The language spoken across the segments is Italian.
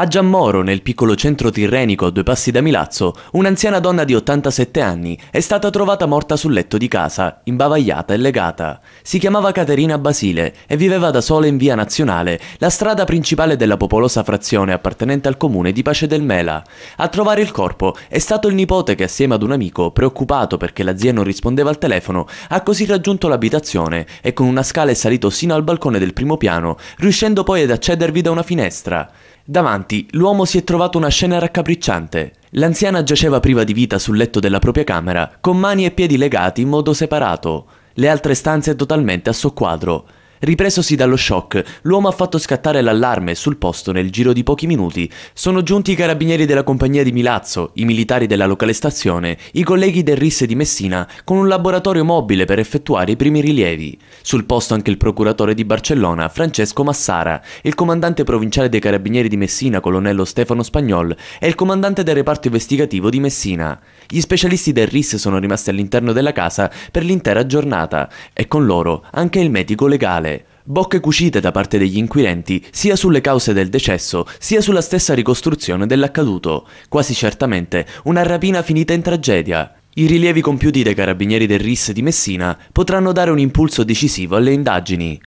A Giammoro, nel piccolo centro tirrenico a due passi da Milazzo, un'anziana donna di 87 anni è stata trovata morta sul letto di casa, imbavagliata e legata. Si chiamava Caterina Basile e viveva da sola in via Nazionale, la strada principale della popolosa frazione appartenente al comune di Pace del Mela. A trovare il corpo è stato il nipote che assieme ad un amico, preoccupato perché la zia non rispondeva al telefono, ha così raggiunto l'abitazione e con una scala è salito sino al balcone del primo piano, riuscendo poi ad accedervi da una finestra. Davanti, l'uomo si è trovato una scena raccapricciante. L'anziana giaceva priva di vita sul letto della propria camera, con mani e piedi legati in modo separato, le altre stanze totalmente a soqquadro. Ripresosi dallo shock, l'uomo ha fatto scattare l'allarme sul posto nel giro di pochi minuti. Sono giunti i carabinieri della compagnia di Milazzo, i militari della locale stazione, i colleghi del RIS di Messina, con un laboratorio mobile per effettuare i primi rilievi. Sul posto anche il procuratore di Barcellona, Francesco Massara, il comandante provinciale dei carabinieri di Messina, colonnello Stefano Spagnol, e il comandante del reparto investigativo di Messina. Gli specialisti del RIS sono rimasti all'interno della casa per l'intera giornata e con loro anche il medico legale bocche cucite da parte degli inquirenti sia sulle cause del decesso sia sulla stessa ricostruzione dell'accaduto, quasi certamente una rapina finita in tragedia. I rilievi compiuti dai carabinieri del RIS di Messina potranno dare un impulso decisivo alle indagini.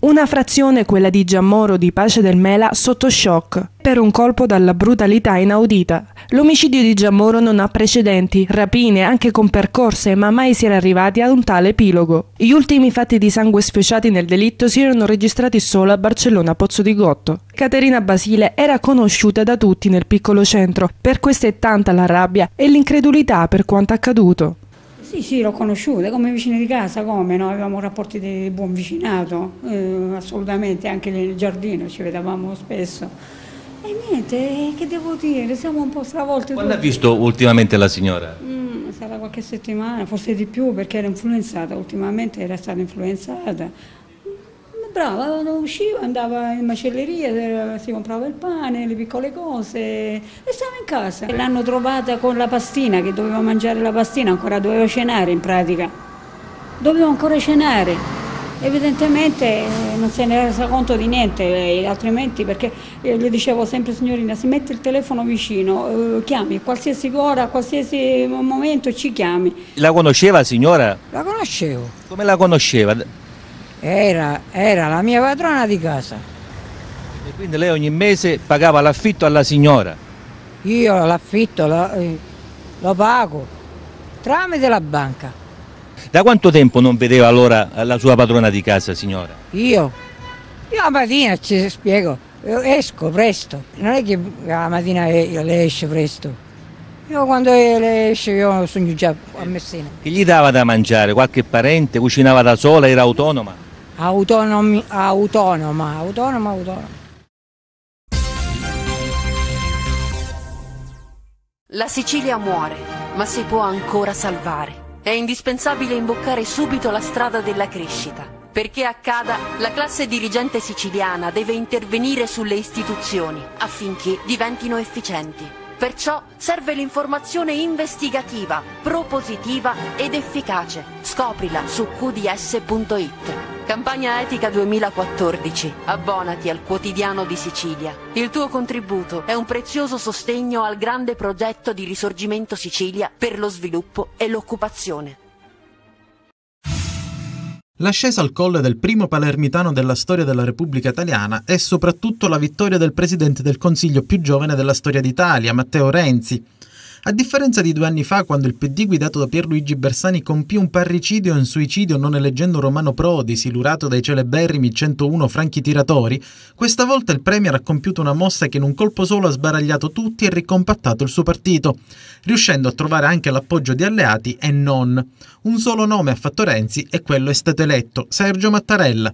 Una frazione, quella di Giammoro di Pace del Mela, sotto shock per un colpo dalla brutalità inaudita. L'omicidio di Giammoro non ha precedenti, rapine anche con percorse, ma mai si era arrivati ad un tale epilogo. Gli ultimi fatti di sangue sfociati nel delitto si erano registrati solo a Barcellona Pozzo di Gotto. Caterina Basile era conosciuta da tutti nel piccolo centro, per questo è tanta la rabbia e l'incredulità per quanto accaduto. Sì, sì, l'ho conosciuta come vicina di casa, come no? avevamo rapporti di buon vicinato, eh, assolutamente, anche nel giardino ci vedevamo spesso. E niente, che devo dire, siamo un po' stravolti. Quando ha visto ultimamente la signora? Mm, sarà qualche settimana, forse di più, perché era influenzata, ultimamente era stata influenzata. Brava, non usciva, andava in macelleria, eh, si comprava il pane, le piccole cose e stava in casa. L'hanno trovata con la pastina, che doveva mangiare la pastina, ancora doveva cenare in pratica. Doveva ancora cenare. Evidentemente eh, non se ne è resa conto di niente, eh, altrimenti perché io eh, gli dicevo sempre signorina si mette il telefono vicino, chiami qualsiasi ora, qualsiasi momento ci chiami. La conosceva signora? La conoscevo. Come la conosceva? Era, era la mia padrona di casa. E quindi lei ogni mese pagava l'affitto alla signora? Io l'affitto lo, lo pago tramite la banca. Da quanto tempo non vedeva allora eh, la sua padrona di casa, signora? Io? Io la mattina ci spiego, io esco presto, non è che la mattina eh, io le esce presto. Io quando le esce io sogno già a Messina. Chi gli dava da mangiare? Qualche parente? Cucinava da sola? Era autonoma? Autonomi, autonoma, autonoma, autonoma. La Sicilia muore, ma si può ancora salvare. È indispensabile imboccare subito la strada della crescita. Perché accada, la classe dirigente siciliana deve intervenire sulle istituzioni affinché diventino efficienti. Perciò serve l'informazione investigativa, propositiva ed efficace. Scoprila su qds.it. Campagna Etica 2014. Abbonati al quotidiano di Sicilia. Il tuo contributo è un prezioso sostegno al grande progetto di risorgimento Sicilia per lo sviluppo e l'occupazione. L'ascesa al colle del primo palermitano della storia della Repubblica Italiana è soprattutto la vittoria del presidente del Consiglio più giovane della storia d'Italia, Matteo Renzi, a differenza di due anni fa, quando il PD guidato da Pierluigi Bersani compì un parricidio e un suicidio non eleggendo Romano Prodi, silurato dai celeberrimi 101 franchi tiratori, questa volta il Premier ha compiuto una mossa che in un colpo solo ha sbaragliato tutti e ricompattato il suo partito, riuscendo a trovare anche l'appoggio di alleati e non. Un solo nome ha fatto Renzi e quello è stato eletto, Sergio Mattarella.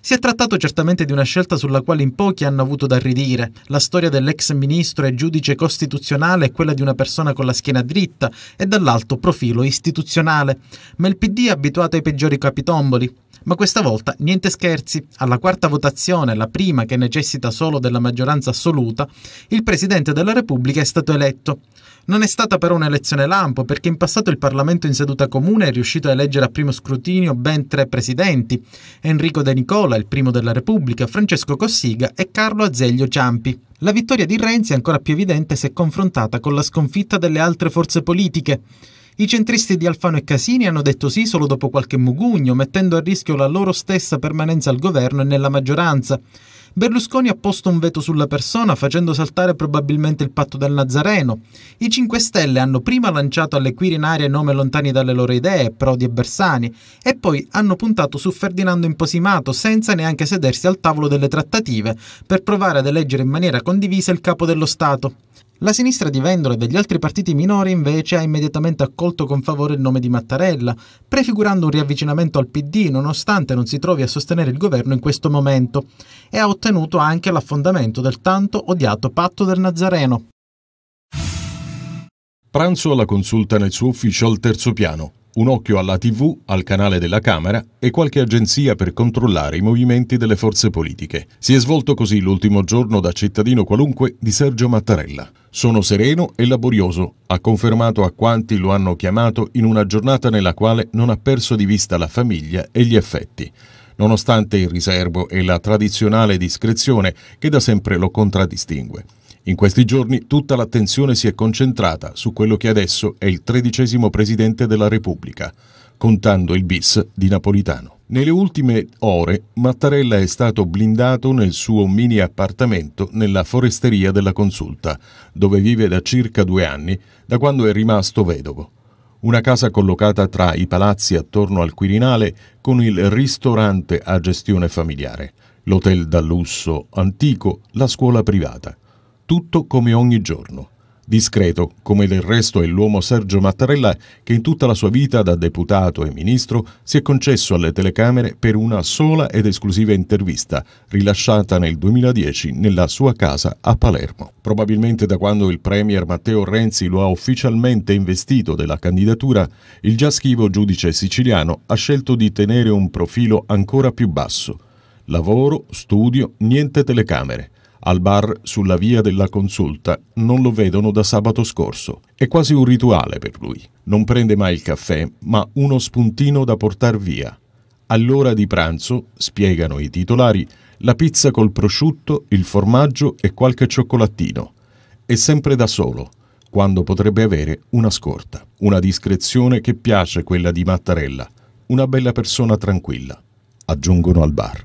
Si è trattato certamente di una scelta sulla quale in pochi hanno avuto da ridire. La storia dell'ex ministro e giudice costituzionale è quella di una persona con la schiena dritta e dall'alto profilo istituzionale. Ma il PD è abituato ai peggiori capitomboli. Ma questa volta niente scherzi. Alla quarta votazione, la prima che necessita solo della maggioranza assoluta, il Presidente della Repubblica è stato eletto. Non è stata però un'elezione lampo, perché in passato il Parlamento in seduta comune è riuscito a eleggere a primo scrutinio ben tre presidenti: Enrico De Nicola, il primo della Repubblica, Francesco Cossiga e Carlo Azeglio Ciampi. La vittoria di Renzi è ancora più evidente se confrontata con la sconfitta delle altre forze politiche. I centristi di Alfano e Casini hanno detto sì solo dopo qualche mugugno, mettendo a rischio la loro stessa permanenza al governo e nella maggioranza. Berlusconi ha posto un veto sulla persona facendo saltare probabilmente il patto del Nazareno. I 5 Stelle hanno prima lanciato alle Quirinarie nome lontani dalle loro idee, Prodi e Bersani, e poi hanno puntato su Ferdinando Imposimato senza neanche sedersi al tavolo delle trattative per provare ad eleggere in maniera condivisa il capo dello Stato. La sinistra di Vendola e degli altri partiti minori invece ha immediatamente accolto con favore il nome di Mattarella, prefigurando un riavvicinamento al PD nonostante non si trovi a sostenere il governo in questo momento, e ha ottenuto anche l'affondamento del tanto odiato patto del Nazareno. Pranzo alla consulta nel suo ufficio al terzo piano un occhio alla TV, al canale della Camera e qualche agenzia per controllare i movimenti delle forze politiche. Si è svolto così l'ultimo giorno da cittadino qualunque di Sergio Mattarella. Sono sereno e laborioso, ha confermato a quanti lo hanno chiamato in una giornata nella quale non ha perso di vista la famiglia e gli affetti nonostante il riservo e la tradizionale discrezione che da sempre lo contraddistingue. In questi giorni tutta l'attenzione si è concentrata su quello che adesso è il tredicesimo presidente della Repubblica, contando il bis di Napolitano. Nelle ultime ore Mattarella è stato blindato nel suo mini appartamento nella foresteria della Consulta, dove vive da circa due anni, da quando è rimasto vedovo. Una casa collocata tra i palazzi attorno al Quirinale con il ristorante a gestione familiare, l'hotel da lusso antico, la scuola privata tutto come ogni giorno. Discreto, come del resto è l'uomo Sergio Mattarella che in tutta la sua vita da deputato e ministro si è concesso alle telecamere per una sola ed esclusiva intervista, rilasciata nel 2010 nella sua casa a Palermo. Probabilmente da quando il premier Matteo Renzi lo ha ufficialmente investito della candidatura, il già schivo giudice siciliano ha scelto di tenere un profilo ancora più basso. Lavoro, studio, niente telecamere al bar sulla via della consulta non lo vedono da sabato scorso. È quasi un rituale per lui. Non prende mai il caffè, ma uno spuntino da portar via. All'ora di pranzo, spiegano i titolari, la pizza col prosciutto, il formaggio e qualche cioccolattino. È sempre da solo, quando potrebbe avere una scorta. Una discrezione che piace quella di Mattarella, una bella persona tranquilla, aggiungono al bar.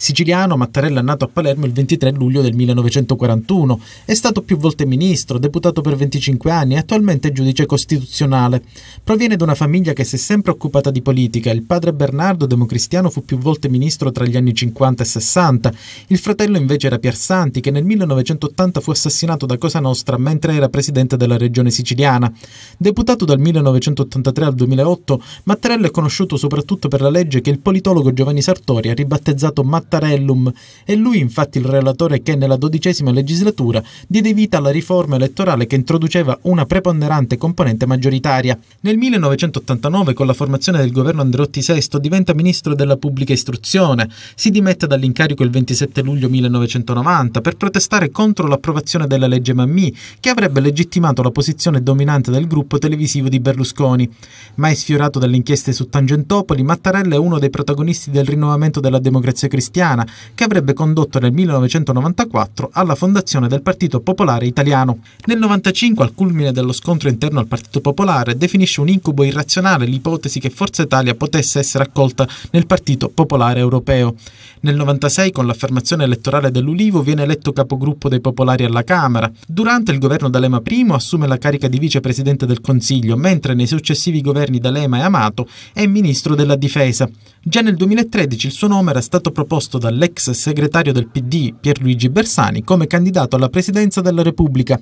Siciliano, Mattarella è nato a Palermo il 23 luglio del 1941, è stato più volte ministro, deputato per 25 anni e attualmente giudice costituzionale. Proviene da una famiglia che si è sempre occupata di politica. Il padre Bernardo, democristiano, fu più volte ministro tra gli anni 50 e 60. Il fratello invece era Piersanti, che nel 1980 fu assassinato da Cosa Nostra mentre era presidente della regione siciliana. Deputato dal 1983 al 2008, Mattarella è conosciuto soprattutto per la legge che il politologo Giovanni Sartori ha ribattezzato Mattarella Mattarellum. È lui infatti il relatore che nella dodicesima legislatura diede vita alla riforma elettorale che introduceva una preponderante componente maggioritaria. Nel 1989, con la formazione del governo Andreotti VI, diventa ministro della pubblica istruzione. Si dimette dall'incarico il 27 luglio 1990 per protestare contro l'approvazione della legge Mammì, che avrebbe legittimato la posizione dominante del gruppo televisivo di Berlusconi. Mai sfiorato dalle inchieste su Tangentopoli, Mattarella è uno dei protagonisti del rinnovamento della democrazia cristiana Cristiana, che avrebbe condotto nel 1994 alla fondazione del Partito Popolare Italiano. Nel 1995, al culmine dello scontro interno al Partito Popolare, definisce un incubo irrazionale l'ipotesi che Forza Italia potesse essere accolta nel Partito Popolare Europeo. Nel 1996, con l'affermazione elettorale dell'Ulivo, viene eletto capogruppo dei Popolari alla Camera. Durante il governo D'Alema I assume la carica di vicepresidente del Consiglio, mentre nei successivi governi D'Alema e Amato è ministro della Difesa. Già nel 2013 il suo nome era stato proposto proposto dall'ex segretario del PD Pierluigi Bersani come candidato alla presidenza della Repubblica.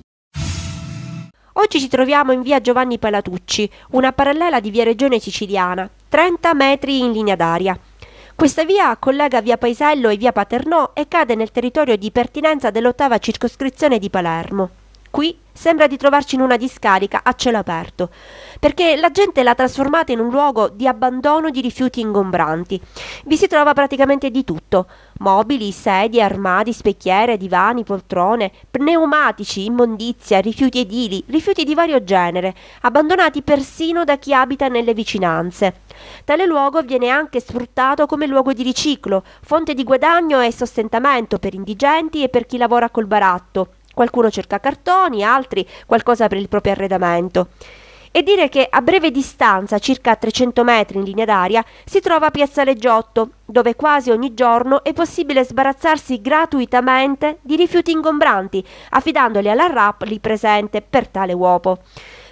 Oggi ci troviamo in via Giovanni Palatucci, una parallela di via Regione Siciliana, 30 metri in linea d'aria. Questa via collega via Paisello e via Paternò e cade nel territorio di pertinenza dell'ottava circoscrizione di Palermo qui sembra di trovarci in una discarica a cielo aperto, perché la gente l'ha trasformata in un luogo di abbandono di rifiuti ingombranti. Vi si trova praticamente di tutto: mobili, sedie, armadi, specchiere, divani, poltrone, pneumatici, immondizia, rifiuti edili, rifiuti di vario genere, abbandonati persino da chi abita nelle vicinanze. Tale luogo viene anche sfruttato come luogo di riciclo, fonte di guadagno e sostentamento per indigenti e per chi lavora col baratto Qualcuno cerca cartoni, altri qualcosa per il proprio arredamento. E dire che a breve distanza, circa 300 metri in linea d'aria, si trova Piazza Leggiotto, dove quasi ogni giorno è possibile sbarazzarsi gratuitamente di rifiuti ingombranti, affidandoli alla RAP lì presente per tale uopo.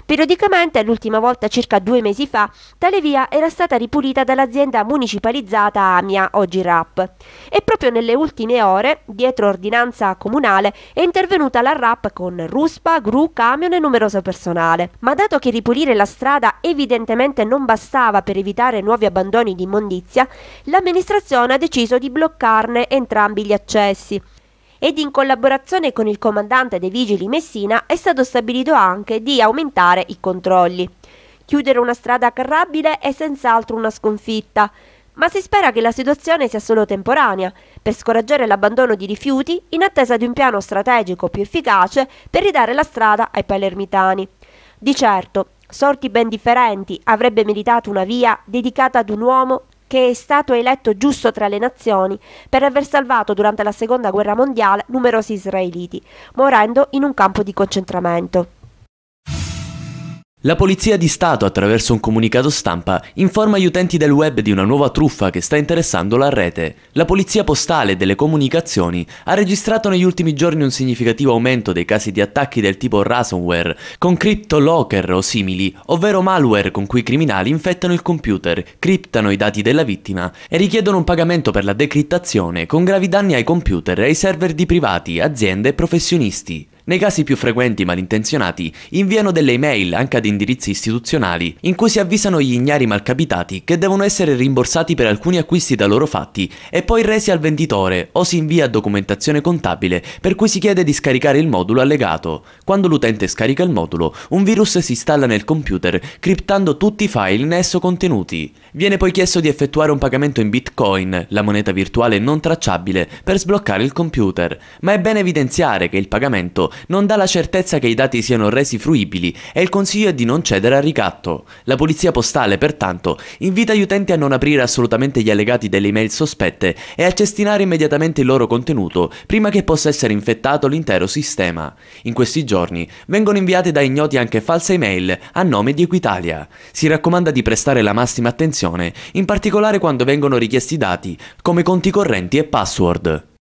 Periodicamente, l'ultima volta circa due mesi fa, tale via era stata ripulita dall'azienda municipalizzata Amia, oggi RAP. E proprio nelle ultime ore, dietro ordinanza comunale, è intervenuta la RAP con ruspa, gru, camion e numeroso personale. Ma dato che ripulire la strada evidentemente non bastava per evitare nuovi abbandoni di immondizia, l'amministrazione ha deciso di bloccarne entrambi gli accessi ed in collaborazione con il comandante dei vigili Messina è stato stabilito anche di aumentare i controlli. Chiudere una strada carrabile è senz'altro una sconfitta, ma si spera che la situazione sia solo temporanea, per scoraggiare l'abbandono di rifiuti in attesa di un piano strategico più efficace per ridare la strada ai palermitani. Di certo, sorti ben differenti avrebbe meritato una via dedicata ad un uomo che è stato eletto giusto tra le nazioni per aver salvato durante la seconda guerra mondiale numerosi israeliti, morendo in un campo di concentramento. La Polizia di Stato, attraverso un comunicato stampa, informa gli utenti del web di una nuova truffa che sta interessando la rete. La Polizia Postale delle Comunicazioni ha registrato negli ultimi giorni un significativo aumento dei casi di attacchi del tipo ransomware, con cryptolocker o simili, ovvero malware con cui i criminali infettano il computer, criptano i dati della vittima e richiedono un pagamento per la decrittazione, con gravi danni ai computer e ai server di privati, aziende e professionisti. Nei casi più frequenti malintenzionati inviano delle email anche ad indirizzi istituzionali in cui si avvisano gli ignari malcapitati che devono essere rimborsati per alcuni acquisti da loro fatti e poi resi al venditore o si invia documentazione contabile per cui si chiede di scaricare il modulo allegato. Quando l'utente scarica il modulo, un virus si installa nel computer criptando tutti i file in esso contenuti. Viene poi chiesto di effettuare un pagamento in bitcoin, la moneta virtuale non tracciabile, per sbloccare il computer, ma è bene evidenziare che il pagamento non dà la certezza che i dati siano resi fruibili e il consiglio è di non cedere al ricatto. La polizia postale, pertanto, invita gli utenti a non aprire assolutamente gli allegati delle email sospette e a cestinare immediatamente il loro contenuto prima che possa essere infettato l'intero sistema. In questi giorni vengono inviate da ignoti anche false email a nome di Equitalia. Si raccomanda di prestare la massima attenzione, in particolare quando vengono richiesti dati come conti correnti e password.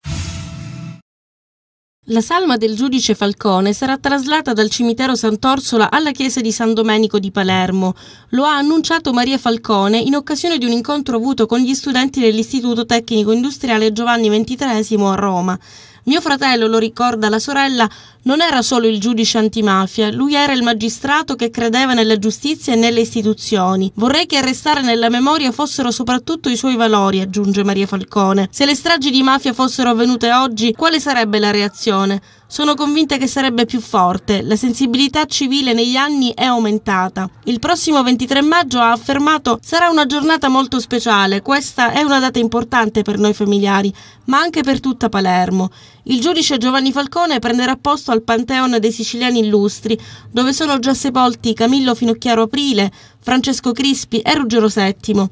La salma del giudice Falcone sarà traslata dal cimitero Sant'Orsola alla chiesa di San Domenico di Palermo. Lo ha annunciato Maria Falcone in occasione di un incontro avuto con gli studenti dell'Istituto Tecnico Industriale Giovanni XXIII a Roma. Mio fratello, lo ricorda la sorella, non era solo il giudice antimafia, lui era il magistrato che credeva nella giustizia e nelle istituzioni. Vorrei che a restare nella memoria fossero soprattutto i suoi valori, aggiunge Maria Falcone. Se le stragi di mafia fossero avvenute oggi, quale sarebbe la reazione? Sono convinta che sarebbe più forte, la sensibilità civile negli anni è aumentata. Il prossimo 23 maggio, ha affermato, sarà una giornata molto speciale, questa è una data importante per noi familiari, ma anche per tutta Palermo. Il giudice Giovanni Falcone prenderà posto al Panteone dei Siciliani Illustri, dove sono già sepolti Camillo Finocchiaro Aprile, Francesco Crispi e Ruggero VII.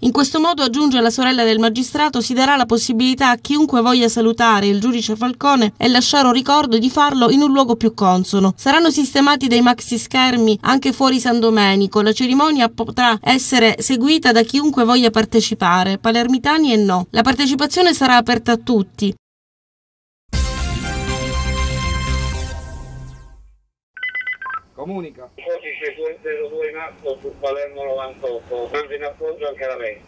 In questo modo, aggiunge la sorella del magistrato, si darà la possibilità a chiunque voglia salutare il giudice Falcone e lasciare un ricordo di farlo in un luogo più consono. Saranno sistemati dei maxi schermi anche fuori San Domenico. La cerimonia potrà essere seguita da chiunque voglia partecipare, palermitani e no. La partecipazione sarà aperta a tutti. Comunica. Codice 202 in atto su Palermo 98, mando in appoggio anche la mente.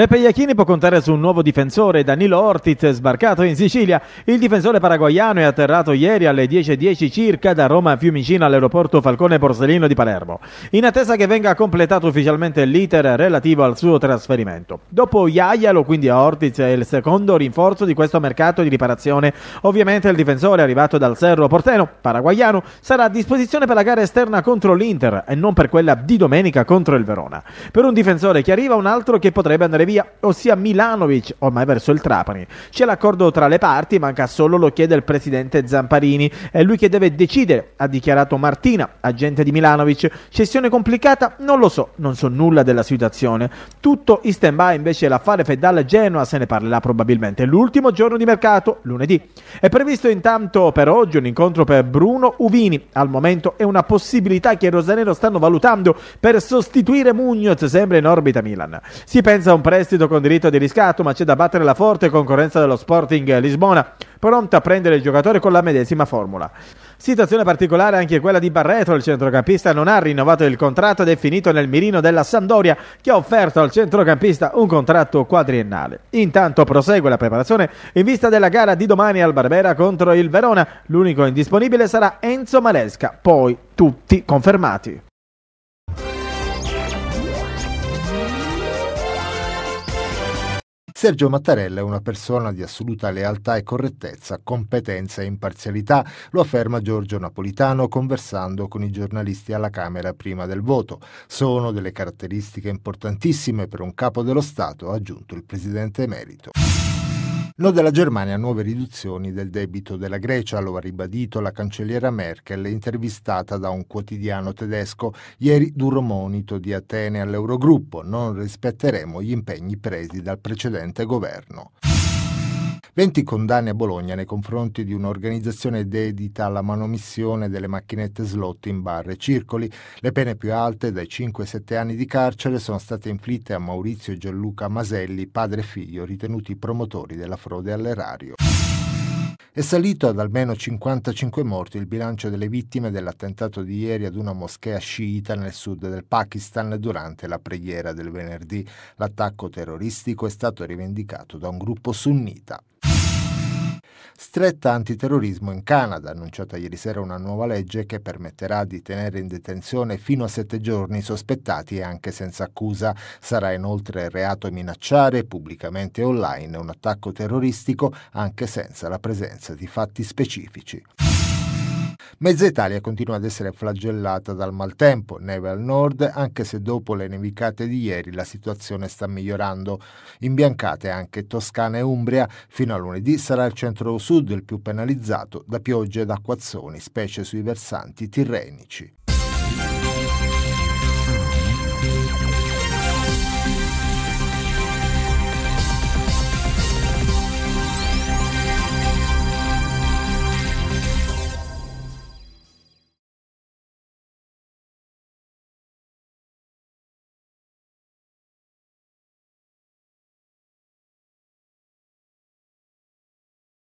Beppe Iachini può contare su un nuovo difensore, Danilo Ortiz, sbarcato in Sicilia. Il difensore paraguayano è atterrato ieri alle 10.10 circa da Roma a Fiumicino all'aeroporto Falcone Borsellino di Palermo, in attesa che venga completato ufficialmente l'iter relativo al suo trasferimento. Dopo Iaialo, quindi a Ortiz, è il secondo rinforzo di questo mercato di riparazione. Ovviamente il difensore arrivato dal Cerro Porteno, paraguayano, sarà a disposizione per la gara esterna contro l'Inter e non per quella di domenica contro il Verona. Per un difensore che arriva, un altro che potrebbe andare via via, ossia Milanovic, ormai verso il Trapani. C'è l'accordo tra le parti, manca solo lo chiede il presidente Zamparini. È lui che deve decidere, ha dichiarato Martina, agente di Milanovic. Cessione complicata? Non lo so, non so nulla della situazione. Tutto in stand-by invece l'affare Fedal-Genoa se ne parlerà probabilmente l'ultimo giorno di mercato, lunedì. È previsto intanto per oggi un incontro per Bruno Uvini. Al momento è una possibilità che i rosanero stanno valutando per sostituire Mugnoz, sempre in orbita Milan. Si pensa a un prezzo prestito con diritto di riscatto, ma c'è da battere la forte concorrenza dello Sporting Lisbona, pronta a prendere il giocatore con la medesima formula. Situazione particolare anche quella di Barreto, il centrocampista non ha rinnovato il contratto ed è finito nel mirino della Sandoria che ha offerto al centrocampista un contratto quadriennale. Intanto prosegue la preparazione in vista della gara di domani al Barbera contro il Verona, l'unico indisponibile sarà Enzo Malesca, poi tutti confermati. Sergio Mattarella è una persona di assoluta lealtà e correttezza, competenza e imparzialità, lo afferma Giorgio Napolitano conversando con i giornalisti alla Camera prima del voto. Sono delle caratteristiche importantissime per un capo dello Stato, ha aggiunto il presidente emerito. No della Germania a nuove riduzioni del debito della Grecia, lo ha ribadito la cancelliera Merkel, intervistata da un quotidiano tedesco ieri duro monito di Atene all'Eurogruppo. Non rispetteremo gli impegni presi dal precedente governo. 20 condanne a Bologna nei confronti di un'organizzazione dedita alla manomissione delle macchinette slot in bar e circoli. Le pene più alte, dai 5 ai 7 anni di carcere, sono state inflitte a Maurizio e Gianluca Maselli, padre e figlio, ritenuti promotori della frode all'erario è salito ad almeno 55 morti il bilancio delle vittime dell'attentato di ieri ad una moschea sciita nel sud del Pakistan durante la preghiera del venerdì. L'attacco terroristico è stato rivendicato da un gruppo sunnita stretta antiterrorismo in Canada, annunciata ieri sera una nuova legge che permetterà di tenere in detenzione fino a sette giorni i sospettati e anche senza accusa. Sarà inoltre reato minacciare pubblicamente online un attacco terroristico anche senza la presenza di fatti specifici. Mezza Italia continua ad essere flagellata dal maltempo, neve al nord, anche se dopo le nevicate di ieri la situazione sta migliorando. Imbiancate anche Toscana e Umbria, fino a lunedì sarà il centro-sud il più penalizzato da piogge ed acquazzoni, specie sui versanti tirrenici.